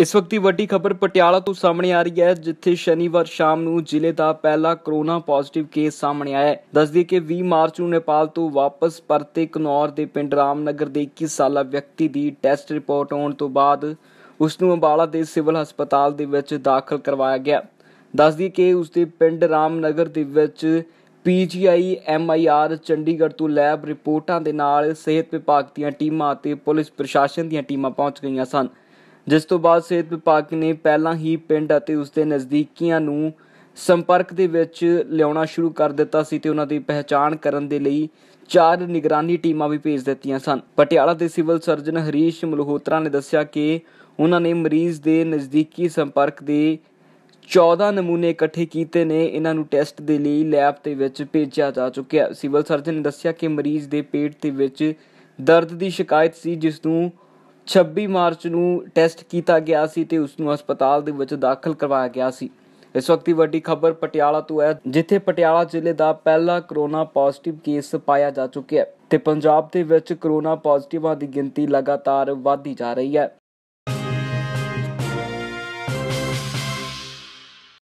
ਇਸ ਵਕਤ ਦੀ ਵੱਡੀ ਖਬਰ ਪਟਿਆਲਾ ਤੋਂ ਸਾਹਮਣੇ ਆ ਰਹੀ ਹੈ ਜਿੱਥੇ ਸ਼ਨੀਵਾਰ ਸ਼ਾਮ ਨੂੰ ਜ਼ਿਲ੍ਹੇ ਦਾ ਪਹਿਲਾ ਕਰੋਨਾ ਪੋਜ਼ਿਟਿਵ ਕੇਸ ਸਾਹਮਣੇ ਆਇਆ ਹੈ ਦੱਸਦੀ ਕਿ 20 ਮਾਰਚ ਨੂੰ ਨੇਪਾਲ ਤੋਂ ਵਾਪਸ ਪਰਤੇ ਕਨੌਰ ਦੇ ਪਿੰਡ ਰਾਮਨਗਰ ਦੇ 21 ਸਾਲਾ ਵਿਅਕਤੀ ਦੀ ਟੈਸਟ ਰਿਪੋਰਟ ਆਉਣ ਤੋਂ ਬਾਅਦ ਉਸ ਨੂੰ ਅੰਬਾਲਾ ਦੇ ਸਿਵਲ ਹਸਪਤਾਲ ਦੇ ਵਿੱਚ ਦਾਖਲ ਕਰਵਾਇਆ ਗਿਆ ਦੱਸਦੀ ਕਿ ਉਸ ਦੇ ਪਿੰਡ ਰਾਮਨਗਰ ਦੇ ਵਿੱਚ ਪੀਜੀਆਈ ਐਮਆਈਆਰ ਚੰਡੀਗੜ੍ਹ ਤੋਂ ਲੈਬ ਰਿਪੋਰਟਾਂ ਦੇ ਨਾਲ ਸਿਹਤ ਵਿਭਾਗ ਦੀਆਂ ਟੀਮਾਂ ਅਤੇ ਪੁਲਿਸ ਪ੍ਰਸ਼ਾਸਨ ਦੀਆਂ ਟੀਮਾਂ ਪਹੁੰਚ ਗਈਆਂ ਸਨ ਜਿਸ ਤੋਂ ਬਾਅਦ ਸਿਹਤ ਵਿਭਾਗ ਨੇ ਪਹਿਲਾਂ ਹੀ ਪਿੰਡ ਅਤੇ ਉਸ ਦੇ ਨਜ਼ਦੀਕੀਆਂ ਨੂੰ ਸੰਪਰਕ ਦੇ ਵਿੱਚ ਲਿਆਉਣਾ ਸ਼ੁਰੂ ਕਰ ਦਿੱਤਾ ਸੀ ਤੇ ਉਹਨਾਂ ਦੀ ਪਹਿਚਾਣ ਕਰਨ ਦੇ ਲਈ ਚਾਰ ਨਿਗਰਾਨੀ ਟੀਮਾਂ ਵੀ ਭੇਜ ਦਿੱਤੀਆਂ ਸਨ ਪਟਿਆਲਾ ਦੇ ਸਿਵਲ ਸਰਜਨ ਹਰੀਸ਼ ਮਲਹੋਤਰਾ ਨੇ ਦੱਸਿਆ ਕਿ ਉਹਨਾਂ ਨੇ ਮਰੀਜ਼ ਦੇ ਨਜ਼ਦੀਕੀ ਸੰਪਰਕ ਦੇ 14 ਨਮੂਨੇ ਇਕੱਠੇ ਕੀਤੇ ਨੇ ਇਹਨਾਂ ਨੂੰ ਟੈਸਟ ਦੇ ਲਈ ਲੈਬ ਤੇ ਵਿੱਚ ਭੇਜਿਆ ਜਾ ਚੁੱਕਿਆ ਸਿਵਲ ਸਰਜਨ ਨੇ ਦੱਸਿਆ ਕਿ ਮਰੀਜ਼ ਦੇ ਪੇਟ ਦੇ ਵਿੱਚ ਦਰਦ ਦੀ ਸ਼ਿਕਾਇਤ ਸੀ ਜਿਸ ਨੂੰ 26 ਮਾਰਚ ਨੂੰ ਟੈਸਟ ਕੀਤਾ ਗਿਆ ਸੀ ਤੇ ਉਸ ਨੂੰ ਹਸਪਤਾਲ ਦੇ ਵਿੱਚ ਦਾਖਲ ਕਰਵਾਇਆ ਗਿਆ ਸੀ ਇਸ ਵਕਤ ਦੀ ਵੱਡੀ ਖਬਰ ਪਟਿਆਲਾ ਤੋਂ ਹੈ ਜਿੱਥੇ ਪਟਿਆਲਾ ਜ਼ਿਲ੍ਹੇ ਦਾ ਪਹਿਲਾ ਕਰੋਨਾ ਪੋਜ਼ਿਟਿਵ ਕੇਸ ਪਾਇਆ ਜਾ ਚੁੱਕਿਆ ਹੈ ਤੇ ਪੰਜਾਬ ਦੇ ਵਿੱਚ ਕਰੋਨਾ ਪੋਜ਼ਿਟਿਵਾਂ ਦੀ ਗਿਣਤੀ ਲਗਾਤਾਰ ਵਧਦੀ ਜਾ ਰਹੀ ਹੈ